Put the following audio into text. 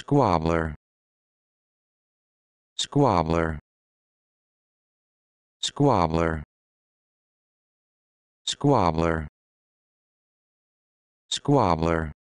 squabbler squabbler squabbler squabbler squabbler